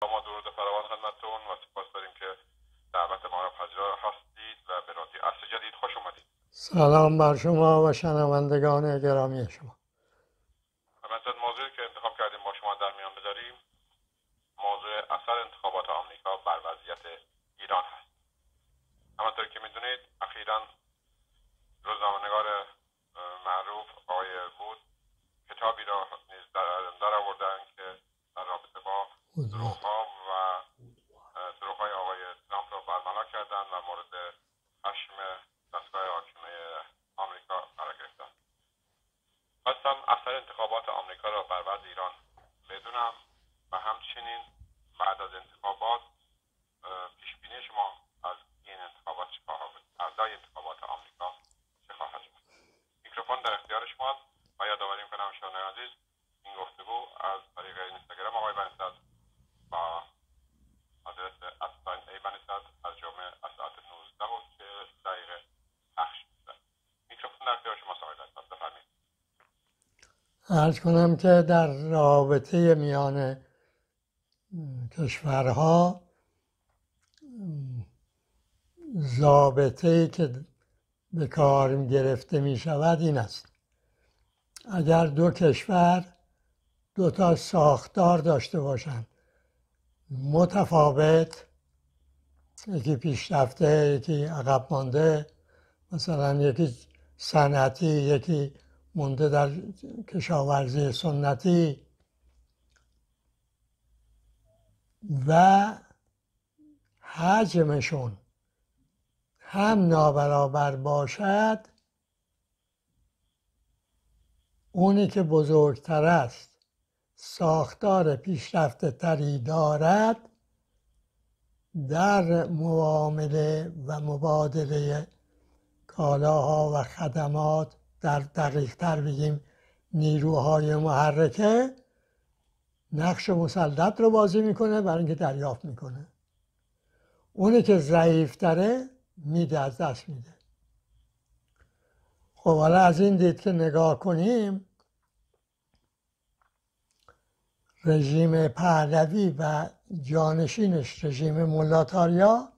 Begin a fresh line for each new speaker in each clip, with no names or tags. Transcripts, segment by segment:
با ما درود فراوان خدمتتون و سپاس داریم که دعوت ما را پذیرا هستید و به رادیو اصر جدید خوش
اومدید سلام بر شما و شنوندگان گرامی شما
مثلا موضوعی که انتخاب کردیم با شما در میان بذاریم موضوع اثر انتخابات آمریکا بر وضعیت ایران هست همانطور که میدونید اخیرا انتخابات آمریکا را بر وضع ایران بدونم و همچنین بعد از انتخابات پیش بینی شما از این انتخابات چه خواهد انتخابات آمریکا چه خواهد میکروفون در اختیار شماست و یادآوری میکنم شانه عزیز این گفتگو از طریق اینستاگرام آقای بنسد
ارز کنم که در رابطه میان کشورها ای که به کار گرفته می شود این است اگر دو کشور دو تا ساختار داشته باشند متفاوت یکی پیشرفته یکی عقب مانده مثلا یکی صنعتی یکی مونده در کشاورزی سنتی و حجمشون هم نابرابر باشد اونی که بزرگتر است ساختار پیشرفته تری دارد در معامله و مبادله کالاها و خدمات در دقیق تر بگیم نیروهای محرکه نقش مسلط رو بازی میکنه برای اینکه دریافت میکنه اونی که ضعیفتره میده از دست میده خب حالا از این دید که نگاه کنیم رژیم پهلوی و جانشینش رژیم ملاتاریا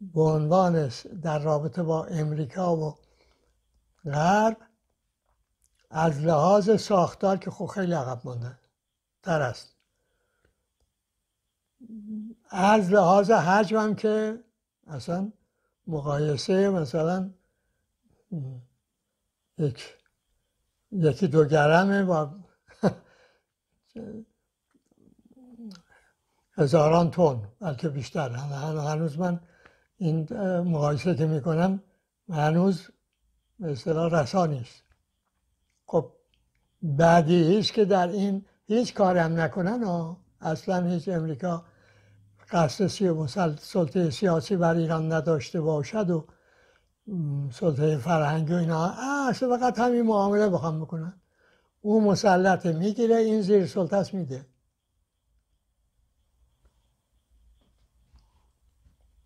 به عنوان در رابطه با امریکا و غرب از لحاظ ساختار که خب خیلی عقب موندن تر است از لحاظ حجم هم که اصلا مقایسه مثلا یک یکی دو گرمه با هزاران تون بلکه بیشتر هنوز من این مقایسه که میکنم هنوز به اصطلاح رسا نیست خب بعدی که در این هیچ کاری هم نکنن و اصلا هیچ امریکا قصد سی سلطه سیاسی بر ایران نداشته باشد و سلطه فرهنگ و اینا اصلا فقط همین معامله بخوام بکنن او مسلطه میگیره این زیر سلطه میده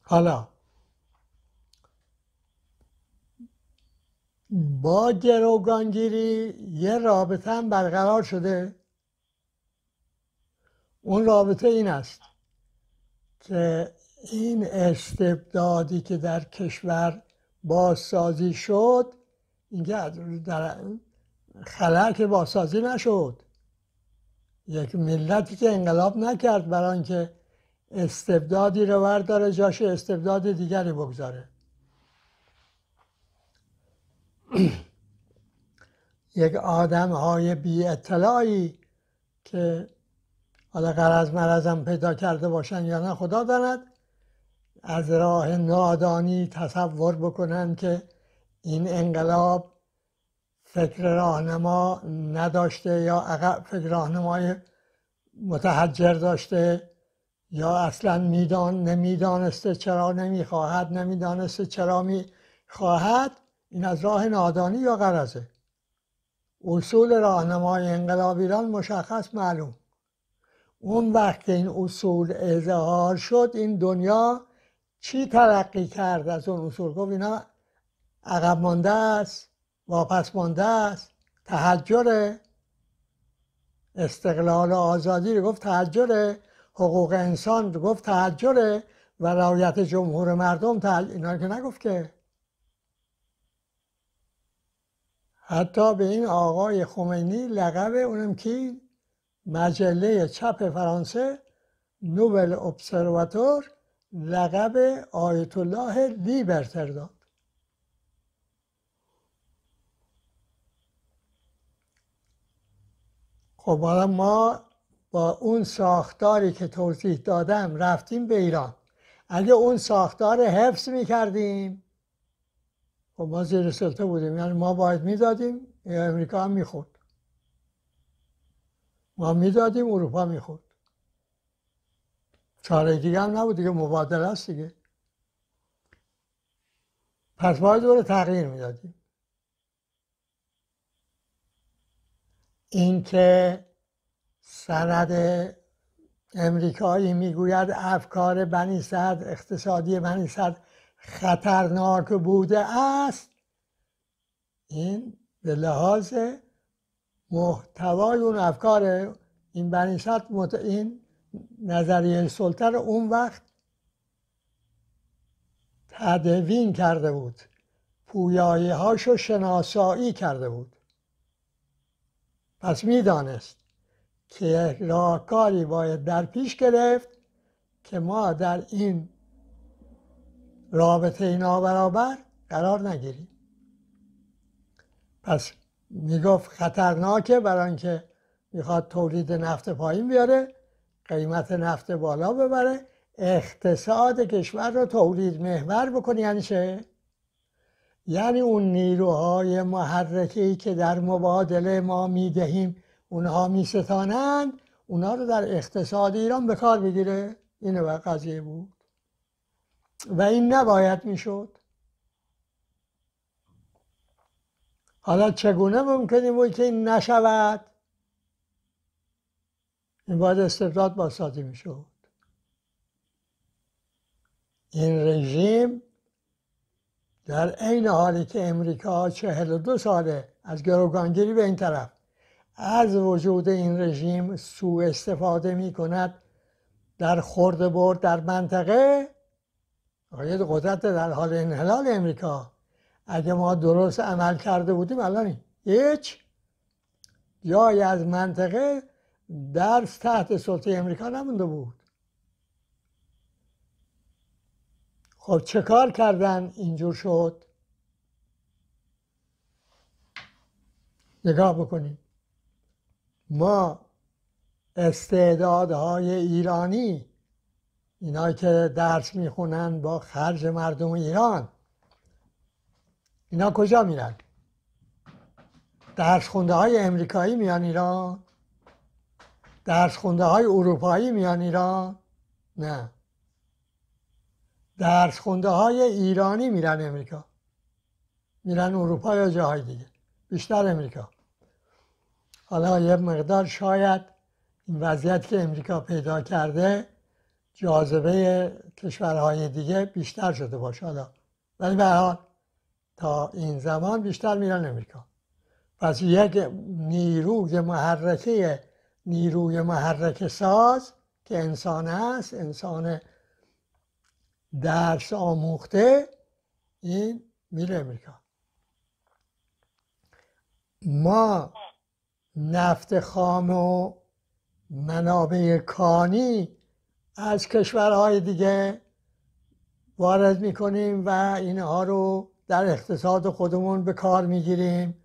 حالا با گروگانگیری یه رابطه هم برقرار شده اون رابطه این است که این استبدادی که در کشور بازسازی شد اینکه در خلق بازسازی نشد یک ملتی که انقلاب نکرد برای اینکه استبدادی رو برداره جاش استبداد دیگری بگذاره یک آدم های بی اطلاعی که حالا قرض مرزم پیدا کرده باشن یا نه خدا داند از راه نادانی تصور بکنن که این انقلاب فکر راهنما نداشته یا عقب فکر راهنمای متحجر داشته یا اصلا میدان نمیدانسته چرا نمیخواهد نمیدانسته چرا میخواهد این از راه نادانی یا غرضه اصول راهنمای انقلاب ایران مشخص معلوم اون وقت که این اصول اظهار شد این دنیا چی ترقی کرد از اون اصول گفت اینا عقب مانده است واپس مانده است تحجره استقلال و آزادی رو گفت تحجره حقوق انسان رو گفت تحجره و رعایت جمهور مردم تحجره اینا که نگفت که حتی به این آقای خمینی لقب اونم کی مجله چپ فرانسه نوبل ابسرواتور لقب آیت الله لیبرتر داد خب حالا ما با اون ساختاری که توضیح دادم رفتیم به ایران اگه اون ساختار حفظ می و خب ما زیر سلطه بودیم یعنی ما باید میدادیم یا امریکا هم میخورد ما میدادیم اروپا میخورد چاره دیگه هم نبود دیگه مبادله است دیگه پس باید دوره تغییر میدادیم اینکه سند امریکایی میگوید افکار بنی صدر اقتصادی بنی صدر خطرناک بوده است این به لحاظ محتوای اون افکار این بنیشت مت... این نظریه سلطه رو اون وقت تدوین کرده بود پویایی رو شناسایی کرده بود پس میدانست که راهکاری باید در پیش گرفت که ما در این رابطه برابر قرار نگیریم پس میگفت خطرناکه برای اینکه میخواد تولید نفت پایین بیاره قیمت نفت بالا ببره اقتصاد کشور رو تولید محور بکنه یعنی چه؟ یعنی اون نیروهای محرکی که در مبادله ما میدهیم اونها میستانند اونها رو در اقتصاد ایران به کار بگیره اینه بر قضیه بود و این نباید میشد حالا چگونه ممکنه بود که این نشود این باید استبداد بازسازی میشد این رژیم در عین حالی که امریکا چهل و دو ساله از گروگانگیری به این طرف از وجود این رژیم سوء استفاده میکند در خورد برد در منطقه آقای قدرت در حال انحلال امریکا اگه ما درست عمل کرده بودیم الان هیچ یا از منطقه در تحت سلطه امریکا نمونده بود خب چه کار کردن اینجور شد نگاه بکنیم ما استعدادهای ایرانی اینا که درس میخونن با خرج مردم ایران اینا کجا میرن درس خونده های امریکایی میان ایران درس خونده های اروپایی میان ایران نه درس خونده های ایرانی میرن امریکا میرن اروپا یا جاهای دیگه بیشتر امریکا حالا یه مقدار شاید این وضعیت که امریکا پیدا کرده جاذبه کشورهای دیگه بیشتر شده باشه حالا ولی به حال تا این زمان بیشتر میرن امریکا پس یک نیروی محرکه نیروی محرک ساز که انسان است انسان درس آموخته این میره امریکا ما نفت خام و منابع کانی از کشورهای دیگه وارد میکنیم و اینها رو در اقتصاد خودمون به کار میگیریم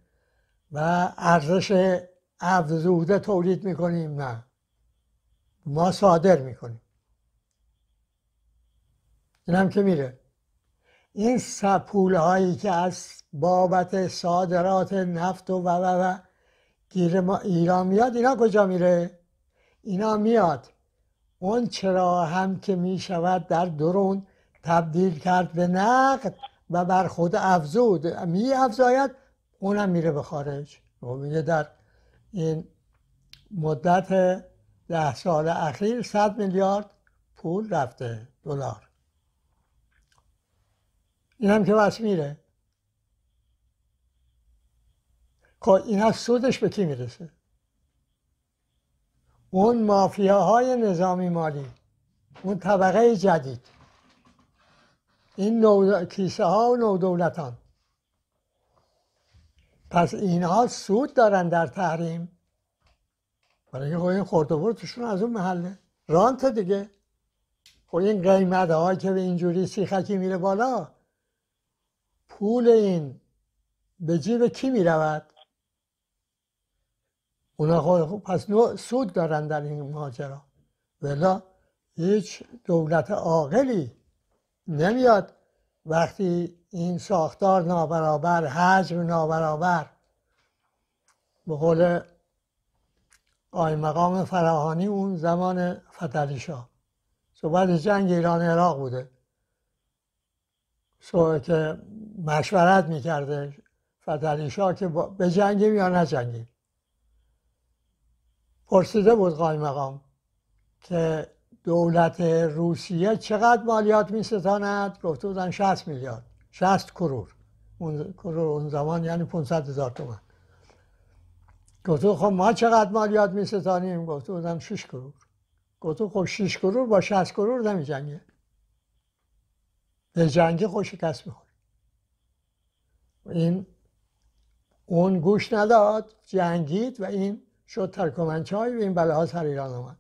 و ارزش افزوده تولید میکنیم نه ما صادر میکنیم این هم که میره این سپول هایی که از بابت صادرات نفت و و و گیر ما ایران میاد اینا کجا میره اینا میاد اون چرا هم که می شود در درون تبدیل کرد به نقد و بر خود افزود می افزاید اونم میره به خارج و در این مدت ده سال اخیر 100 میلیارد پول رفته دلار این هم که بس میره خب این سودش به کی میرسه اون مافیاهای نظامی مالی اون طبقه جدید این نو... کیسه ها و نودولتان پس اینها سود دارن در تحریم برای خب این خوردبورتشون از اون محله رانت دیگه خب این قیمت هایی که به اینجوری سیخکی میره بالا پول این به جیب کی میرود اونا خب، خب، پس سود دارن در این ماجرا ولا هیچ دولت عاقلی نمیاد وقتی این ساختار نابرابر حجم نابرابر به قول مقام فراهانی اون زمان فتلی شاه صحبت جنگ ایران عراق بوده که مشورت میکرده فتلی شاه که به جنگیم یا نجنگیم پرسیده بود قای مقام که دولت روسیه چقدر مالیات می ستاند گفته بودن 60 میلیارد 60 کرور اون کرور اون زمان یعنی 500 هزار تومن گفته خب ما چقدر مالیات می ستانیم گفته 6 کرور گفته خب 6 کرور با 60 کرور نمی جنگه به جنگی خوش کس میخوره این اون گوش نداد جنگید و این شد ترکمنچه های این بله ها سر ایران آمد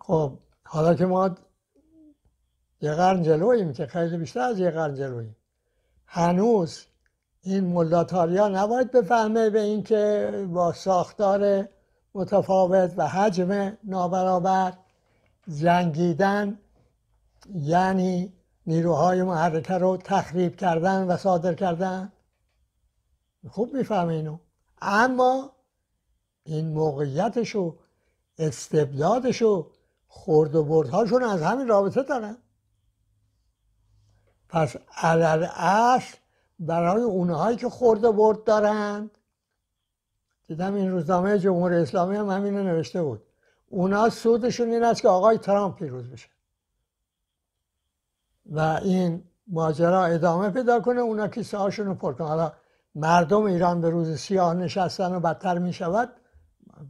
خب حالا که ما یه قرن جلوییم که خیلی بیشتر از یه قرن هنوز این ملاتاریا نباید بفهمه به اینکه با ساختار متفاوت و حجم نابرابر زنگیدن یعنی نیروهای محرکه رو تخریب کردن و صادر کردن خوب میفهمه اینو اما این موقعیتش و استبدادش و خورد و بردهاشون از همین رابطه دارن پس علل اصل برای اونهایی که خورد و برد دارند دیدم این روزنامه جمهوری اسلامی هم همین نوشته بود اونا سودشون این است که آقای ترامپ پیروز بشه و این ماجرا ادامه پیدا کنه اونا کیسه هاشون رو پر کنه حالا مردم ایران به روز سیاه نشستن و بدتر می شود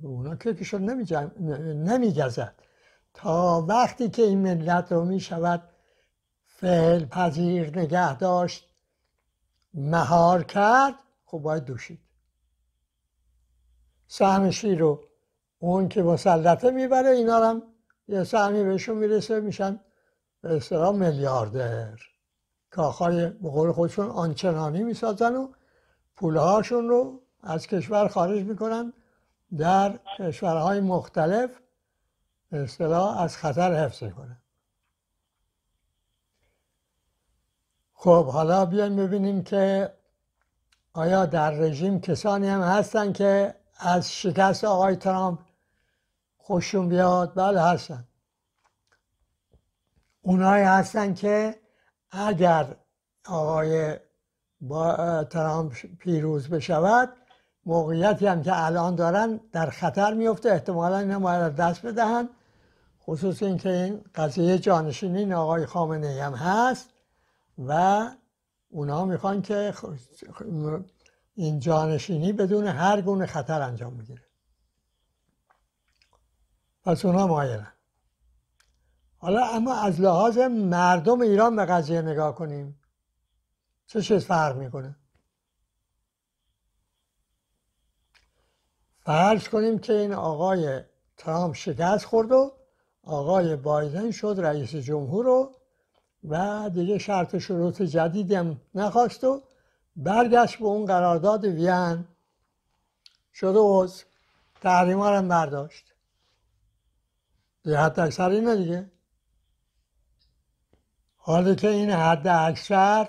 اونا که نمی, تا وقتی که این ملت رو می شود فعل پذیر نگه داشت مهار کرد خب باید دوشید سهم شیر رو اون که مسلطه میبره اینا هم یه سهمی بهشون میرسه میشن به اصطلاح میلیاردر کاخهای به قول خودشون آنچنانی میسازن و پولهاشون رو از کشور خارج میکنن در کشورهای مختلف اصطلاح از خطر حفظ کنن خب حالا بیایم ببینیم که آیا در رژیم کسانی هم هستن که از شکست آقای ترامپ خوششون بیاد بله هستن اونایی هستن که اگر آقای با ترامپ پیروز بشود موقعیتی هم که الان دارن در خطر میفته احتمالا این هم باید دست بدهن خصوص اینکه این قضیه جانشینی آقای خامنه هم هست و اونا میخوان که این جانشینی بدون هر گونه خطر انجام بگیره پس اونا مایلن حالا اما از لحاظ مردم ایران به قضیه نگاه کنیم چه چیز فرق میکنه فرض کنیم که این آقای ترامپ شکست خورد و آقای بایدن شد رئیس جمهور و و دیگه شرط شروط جدیدی هم نخواست و برگشت به اون قرارداد وین شده از تحریم هم برداشت یه حد اکثر اینه دیگه حالی که این حد اکثر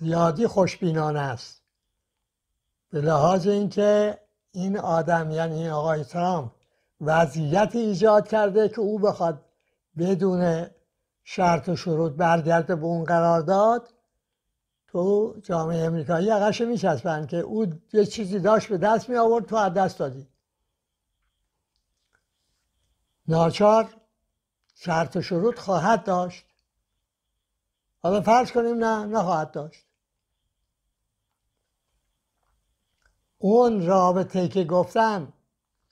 زیادی خوشبینانه است به لحاظ اینکه این آدم یعنی آقای ترامپ وضعیتی ایجاد کرده که او بخواد بدون شرط و شروط برگرده به اون قرار داد تو جامعه امریکایی اقشه میچسبن که او یه چیزی داشت به دست می آورد تو از دست دادی ناچار شرط و شروط خواهد داشت حالا فرض کنیم نه نخواهد داشت اون رابطه که گفتم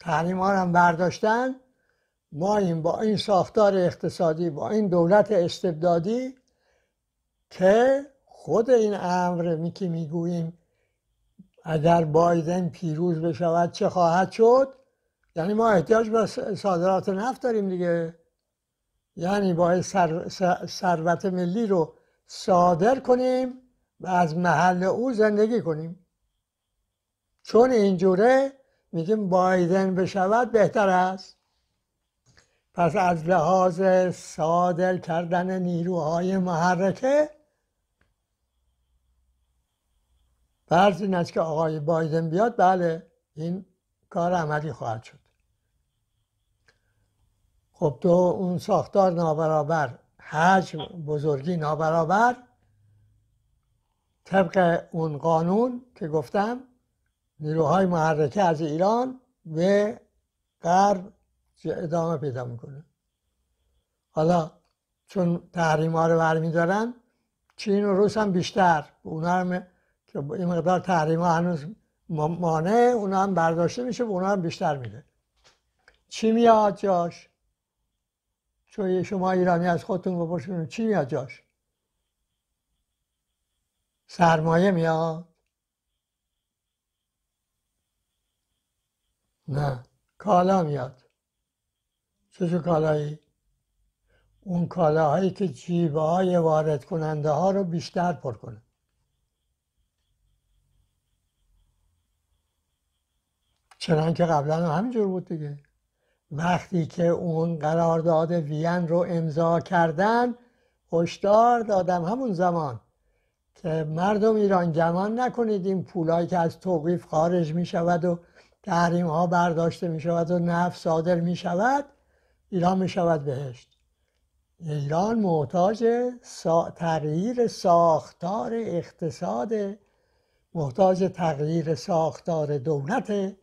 هم برداشتن ما این با این ساختار اقتصادی با این دولت استبدادی که خود این امر که میگوییم اگر بایدن پیروز بشود چه خواهد شد یعنی ما احتیاج به صادرات نفت داریم دیگه یعنی باید ثروت ملی رو صادر کنیم و از محل او زندگی کنیم چون اینجوره میگیم بایدن بشود بهتر است پس از لحاظ صادر کردن نیروهای محرکه فرض این است که آقای بایدن بیاد بله این کار عملی خواهد شد خب تو اون ساختار نابرابر حجم بزرگی نابرابر طبق اون قانون که گفتم نیروهای محرکه از ایران به غرب ادامه پیدا میکنه حالا چون تحریم ها رو برمیدارن چین و روس هم بیشتر اونا هم که این مقدار تحریم ها هنوز مانع اونا هم برداشته میشه و اونا هم بیشتر میده چی میاد جاش چون شما ایرانی از خودتون بپرسید چی میاد جاش سرمایه میاد نه کالا میاد چه کالایی اون کالاهایی که جیبه های وارد کننده ها رو بیشتر پر کنه چنان که قبلا همینجور بود دیگه وقتی که اون قرارداد وین رو امضا کردن هشدار دادم همون زمان که مردم ایران گمان نکنید این پولایی که از توقیف خارج می شود و تحریم ها برداشته می شود و نفت صادر می شود ایران می شود بهشت ایران محتاج سا... تغییر ساختار اقتصاد محتاج تغییر ساختار دولت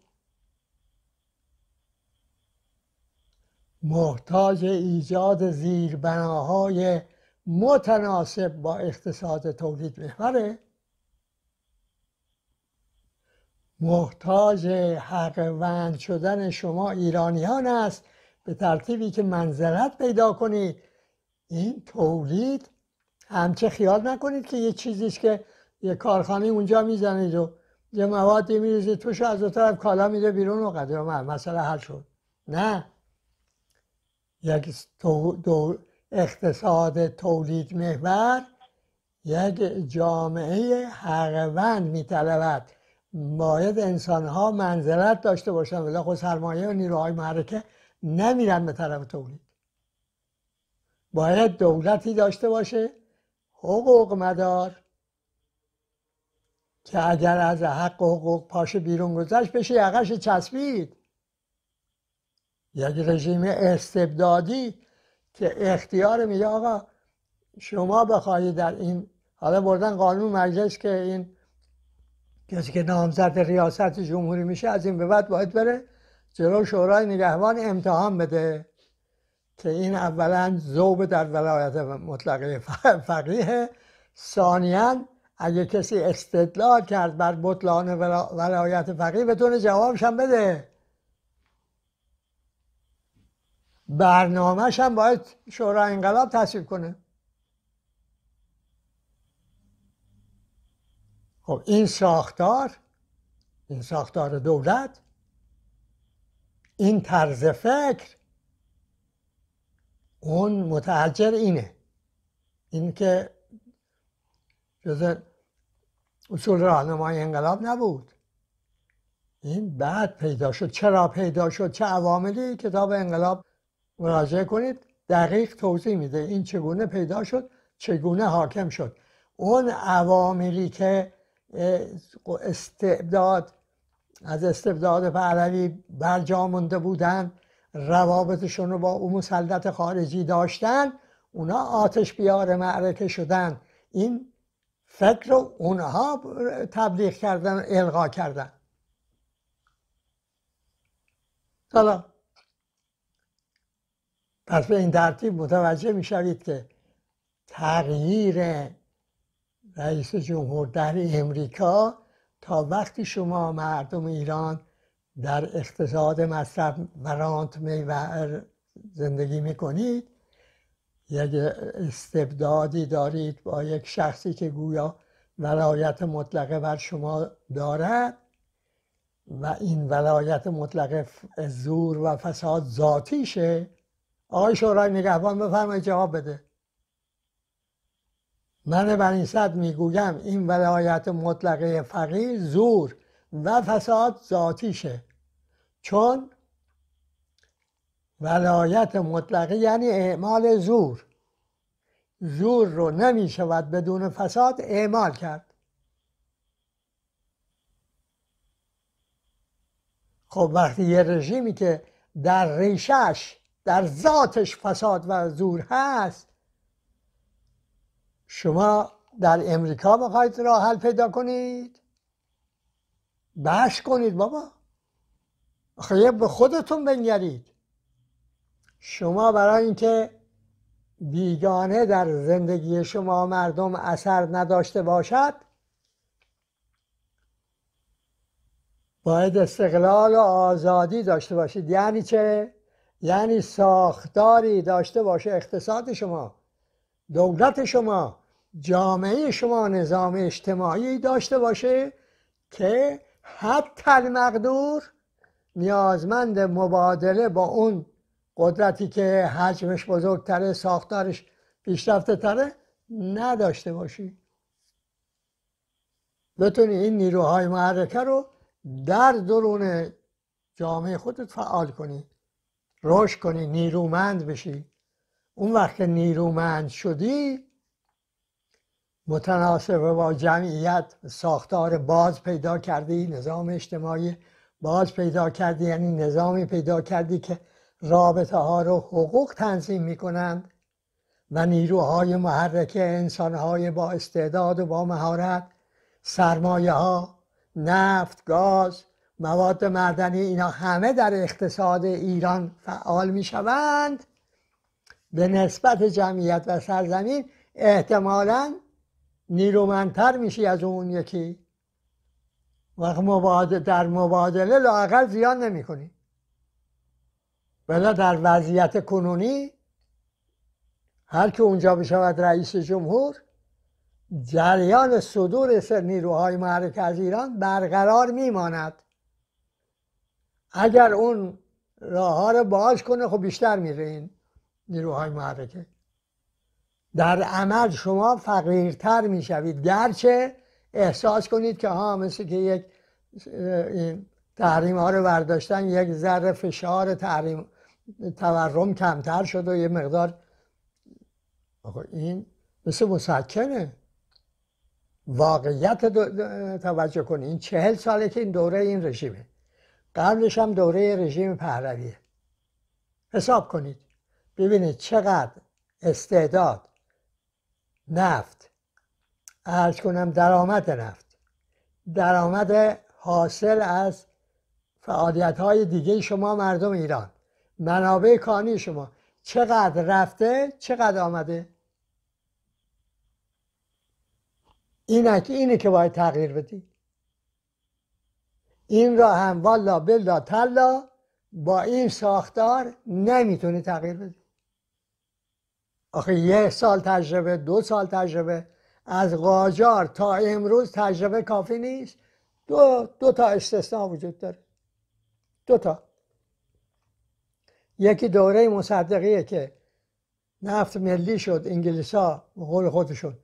محتاج ایجاد زیربناهای متناسب با اقتصاد تولید محوره محتاج حقوند شدن شما ایرانیان است به ترتیبی که منزلت پیدا کنید این تولید همچه خیال نکنید که یه چیزیش که یه کارخانه اونجا میزنید و یه موادی میریزید توش از دو طرف کالا میده بیرون و قدر مسئله حل شد نه یک دو اقتصاد تولید محور یک جامعه حقوند میطلبد باید انسان ها منزلت داشته باشن ولی خود خب سرمایه و نیروهای محرکه نمیرن به طرف تولید باید دولتی داشته باشه حقوق مدار که اگر از حق و حقوق پاش بیرون گذشت بشه یقش چسبید یک رژیم استبدادی که اختیار میگه آقا شما بخواهید در این حالا بردن قانون مجلس که این کسی که نامزد ریاست جمهوری میشه از این به بعد باید بره جلو شورای نگهبان امتحان بده که این اولا زوب در ولایت مطلقه فقیه ثانیا اگه کسی استدلال کرد بر بطلان ولایت فقیه بتونه جوابش بده برنامهش هم باید شورای انقلاب تصویب کنه خب این ساختار این ساختار دولت این طرز فکر اون متحجر اینه اینکه که جز اصول راهنمای انقلاب نبود این بعد پیدا شد چرا پیدا شد چه عواملی کتاب انقلاب مراجعه کنید دقیق توضیح میده این چگونه پیدا شد چگونه حاکم شد اون عواملی که استبداد از استبداد پهلوی برجا مونده بودن روابطشون رو با او مسلط خارجی داشتن اونا آتش بیار معرکه شدن این فکر رو اونها تبلیغ کردن القا کردن حالا پس به این ترتیب متوجه می شوید که تغییر رئیس جمهور در امریکا تا وقتی شما مردم ایران در اقتصاد مصرف و رانت زندگی میکنید یک استبدادی دارید با یک شخصی که گویا ولایت مطلقه بر شما دارد و این ولایت مطلقه زور و فساد ذاتیشه آقای شورای نگهبان بفرمایید جواب بده من بر این صد میگویم این ولایت مطلقه فقیر زور و فساد ذاتیشه چون ولایت مطلقه یعنی اعمال زور زور رو نمی شود بدون فساد اعمال کرد خب وقتی یه رژیمی که در ریشش در ذاتش فساد و زور هست شما در امریکا بخواید راه حل پیدا کنید بحث کنید بابا خیلی به خودتون بنگرید شما برای اینکه بیگانه در زندگی شما مردم اثر نداشته باشد باید استقلال و آزادی داشته باشید یعنی چه؟ یعنی ساختاری داشته باشه اقتصاد شما دولت شما جامعه شما نظام اجتماعی داشته باشه که تل مقدور نیازمند مبادله با اون قدرتی که حجمش بزرگتره ساختارش پیشرفته تره نداشته باشی بتونی این نیروهای محرکه رو در درون جامعه خودت فعال کنی رشد کنی نیرومند بشی اون وقت که نیرومند شدی متناسب با جمعیت ساختار باز پیدا کردی نظام اجتماعی باز پیدا کردی یعنی نظامی پیدا کردی که رابطه ها رو حقوق تنظیم می کنند و نیروهای محرکه انسانهای با استعداد و با مهارت سرمایه ها نفت گاز مواد معدنی اینا همه در اقتصاد ایران فعال می شوند به نسبت جمعیت و سرزمین احتمالاً نیرومندتر میشی از اون یکی و مبادل در مبادله لاقل زیان نمی کنی ولی در وضعیت کنونی هر که اونجا بشود رئیس جمهور جریان صدور سر نیروهای محرک از ایران برقرار میماند اگر اون راه ها رو باز کنه خب بیشتر میره این نیروهای محرکه در عمل شما فقیرتر میشوید. گرچه احساس کنید که ها مثل که یک تحریم ها رو برداشتن یک ذره فشار تحریم تورم کمتر شد و یه مقدار این مثل مسکنه واقعیت توجه کنید این چهل ساله که این دوره این رژیمه قبلش هم دوره رژیم پهلویه حساب کنید ببینید چقدر استعداد نفت ارز کنم درآمد نفت درآمد حاصل از فعالیت های دیگه شما مردم ایران منابع کانی شما چقدر رفته چقدر آمده اینه که اینه که باید تغییر بدی این را هم والا بلا تلا با این ساختار نمیتونی تغییر بدی آخه یه سال تجربه دو سال تجربه از قاجار تا امروز تجربه کافی نیست دو, دو تا استثنا وجود داره دو تا یکی دوره مصدقیه که نفت ملی شد انگلیس ها به قول خودشون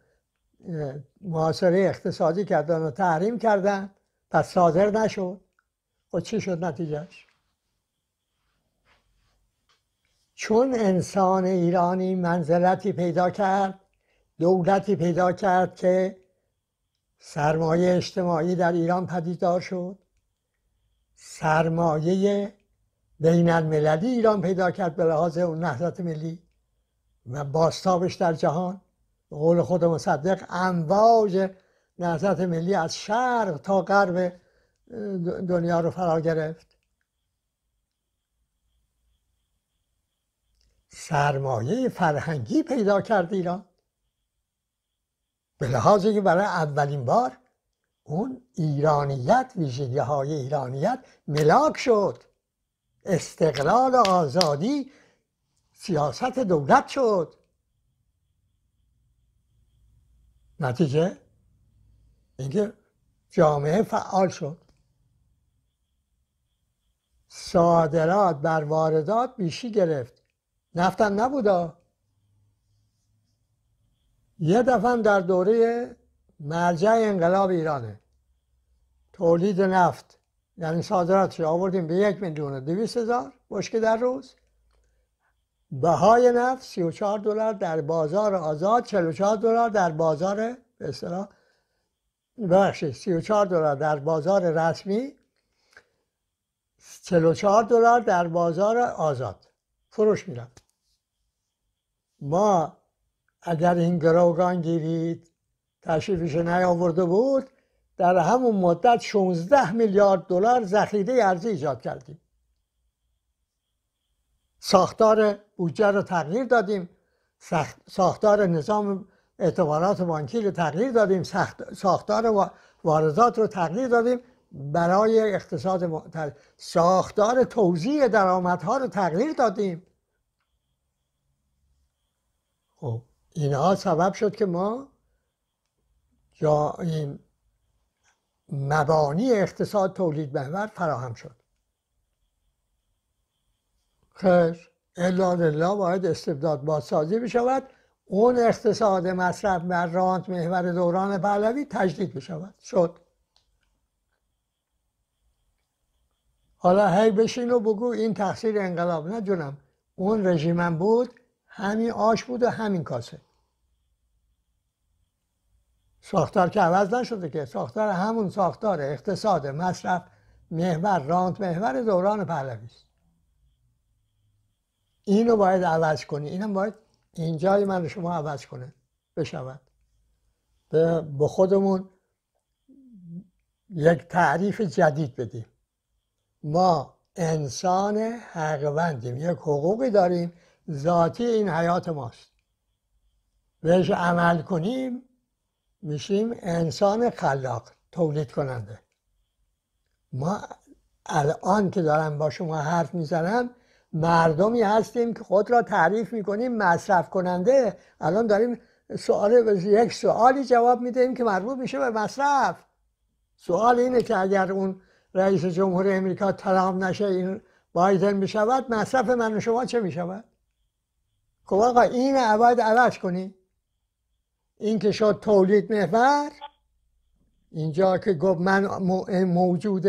محاصره اقتصادی کردن و تحریم کردن پس صادر نشد و خب چی شد نتیجهش چون انسان ایرانی منزلتی پیدا کرد دولتی پیدا کرد که سرمایه اجتماعی در ایران پدیدار شد سرمایه بین المللی ایران پیدا کرد به لحاظ اون نهضت ملی و باستابش در جهان به قول خود مصدق امواج نهضت ملی از شرق تا غرب دنیا رو فرا گرفت سرمایه فرهنگی پیدا کرد ایران به لحاظ که برای اولین بار اون ایرانیت ویژگی های ایرانیت ملاک شد استقلال و آزادی سیاست دولت شد نتیجه اینکه جامعه فعال شد صادرات بر واردات بیشی گرفت نفتم نبودا یه دفعه در دوره مرجع انقلاب ایرانه تولید نفت یعنی صادراتش آوردیم به یک میلیون و دویست هزار بشکه در روز بهای نفت چهار دلار در بازار آزاد چهار دلار در بازار به اصطلاح ببخشید چهار دلار در بازار رسمی چهار دلار در بازار آزاد فروش میرفت ما اگر این گروگان گیرید تشریفش نیاورده بود در همون مدت 16 میلیارد دلار ذخیره ارزی ایجاد کردیم ساختار بودجه رو تغییر دادیم ساختار نظام اعتبارات بانکی رو تغییر دادیم ساختار واردات رو تغییر دادیم برای اقتصاد ساختار توزیع درآمدها رو تغییر دادیم خب اینها سبب شد که ما جا این مبانی اقتصاد تولید محور فراهم شد خیر الا لله باید استبداد بازسازی بشود اون اقتصاد مصرف بر رانت محور دوران پهلوی تجدید بشود شد حالا هی بشین و بگو این تقصیر انقلاب نه جونم اون رژیمم بود همین آش بود و همین کاسه ساختار که عوض نشده که ساختار همون ساختار اقتصاد مصرف محور رانت محور دوران پهلوی است اینو باید عوض کنی اینم باید اینجای من شما عوض کنه بشود به خودمون یک تعریف جدید بدیم ما انسان حقوندیم یک حقوقی داریم ذاتی این حیات ماست بهش عمل کنیم میشیم انسان خلاق تولید کننده ما الان که دارم با شما حرف میزنم مردمی هستیم که خود را تعریف میکنیم مصرف کننده الان داریم سوال یک سوالی جواب میدهیم که مربوط میشه به مصرف سوال اینه که اگر اون رئیس جمهور امریکا تلام نشه این بایدن بشود مصرف من و شما چه میشود خب آقا این باید عوض کنی این که شد تولید محور اینجا که گفت من موجود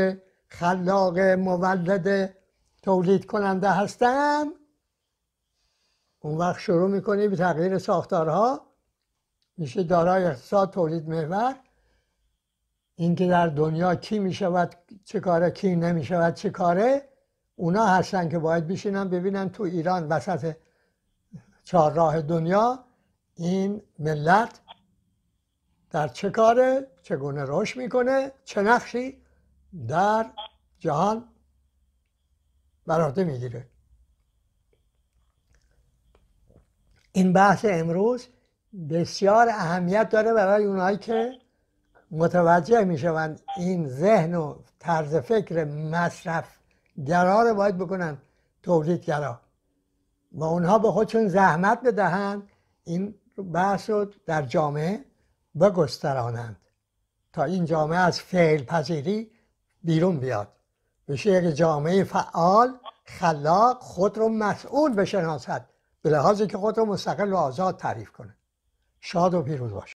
خلاق مولد تولید کننده هستم اون وقت شروع میکنی به تغییر ساختارها میشه دارای اقتصاد تولید محور اینکه در دنیا کی میشود چه کاره کی نمیشود چه کاره اونا هستن که باید بشینن ببینن تو ایران وسط چهار راه دنیا این ملت در چه کاره چگونه رشد میکنه چه نقشی در جهان بر میگیره این بحث امروز بسیار اهمیت داره برای اونایی که متوجه میشوند این ذهن و طرز فکر مصرف گرا رو باید بکنن تولید گرا و اونها به خودشون زحمت بدهند این بحث رو در جامعه بگسترانند تا این جامعه از فعل پذیری بیرون بیاد بشه یک جامعه فعال خلاق خود رو مسئول بشناسد به لحاظی که خود رو مستقل و آزاد تعریف کنه شاد و پیروز باش